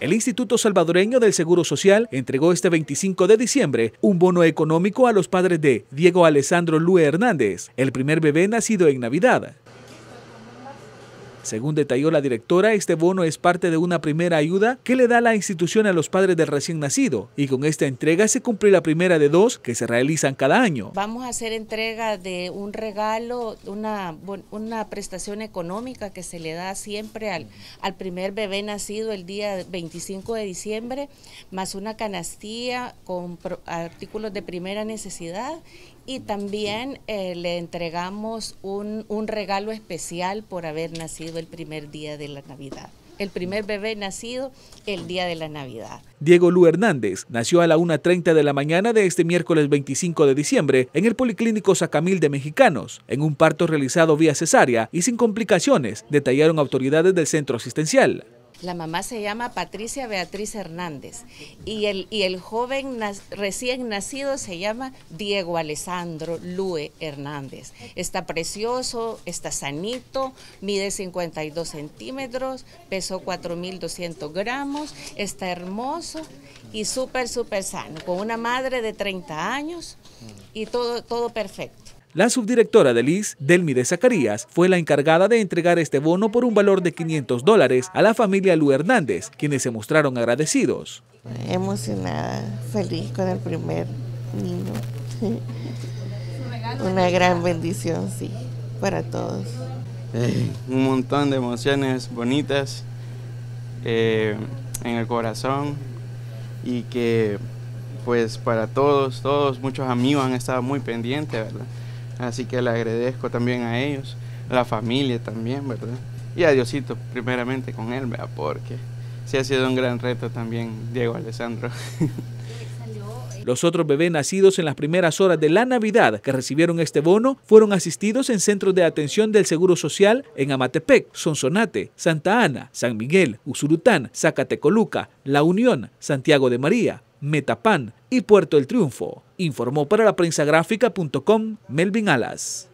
El Instituto Salvadoreño del Seguro Social entregó este 25 de diciembre un bono económico a los padres de Diego Alessandro Lue Hernández, el primer bebé nacido en Navidad, según detalló la directora, este bono es parte de una primera ayuda que le da la institución a los padres del recién nacido y con esta entrega se cumple la primera de dos que se realizan cada año. Vamos a hacer entrega de un regalo, una, una prestación económica que se le da siempre al, al primer bebé nacido el día 25 de diciembre, más una canastía con artículos de primera necesidad y también eh, le entregamos un, regalo especial por haber nacido el primer día de la Navidad el primer bebé nacido el día de la Navidad. Diego Lu Hernández nació a la 1.30 de la mañana de este miércoles 25 de diciembre en el Policlínico Sacamil de Mexicanos, en un parto realizado vía cesárea y sin complicaciones, detallaron autoridades del centro asistencial. La mamá se llama Patricia Beatriz Hernández y el, y el joven recién nacido se llama Diego Alessandro Lue Hernández. Está precioso, está sanito, mide 52 centímetros, pesó 4.200 gramos, está hermoso y súper, súper sano, con una madre de 30 años y todo, todo perfecto. La subdirectora de IS, Delmi de Zacarías, fue la encargada de entregar este bono por un valor de 500 dólares a la familia Lu Hernández, quienes se mostraron agradecidos. Emocionada, feliz con el primer niño. Una gran bendición, sí, para todos. Eh, un montón de emociones bonitas eh, en el corazón y que pues para todos, todos, muchos amigos han estado muy pendientes, ¿verdad? Así que le agradezco también a ellos, la familia también, ¿verdad? Y a Diosito, primeramente con él, ¿verdad? Porque se ha sido un gran reto también Diego Alessandro. Los otros bebés nacidos en las primeras horas de la Navidad que recibieron este bono fueron asistidos en centros de atención del Seguro Social en Amatepec, Sonsonate, Santa Ana, San Miguel, Usurután, Zacatecoluca, La Unión, Santiago de María, Metapan y Puerto El Triunfo, informó para la prensa gráfica.com Melvin Alas.